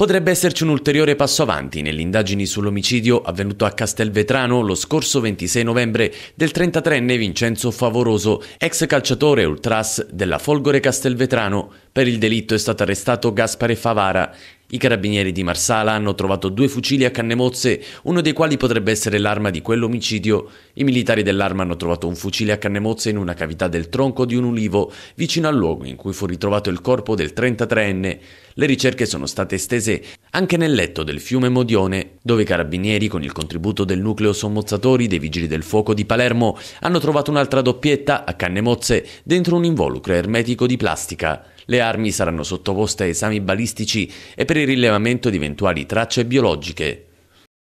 Potrebbe esserci un ulteriore passo avanti nelle indagini sull'omicidio avvenuto a Castelvetrano lo scorso 26 novembre del 33enne Vincenzo Favoroso, ex calciatore ultras della Folgore Castelvetrano. Per il delitto è stato arrestato Gaspare Favara. I carabinieri di Marsala hanno trovato due fucili a canne mozze, uno dei quali potrebbe essere l'arma di quell'omicidio. I militari dell'arma hanno trovato un fucile a canne mozze in una cavità del tronco di un ulivo, vicino al luogo in cui fu ritrovato il corpo del 33enne. Le ricerche sono state estese anche nel letto del fiume Modione, dove i carabinieri, con il contributo del nucleo sommozzatori dei Vigili del Fuoco di Palermo, hanno trovato un'altra doppietta a canne mozze dentro un involucro ermetico di plastica. Le armi saranno sottoposte a esami balistici e per il rilevamento di eventuali tracce biologiche.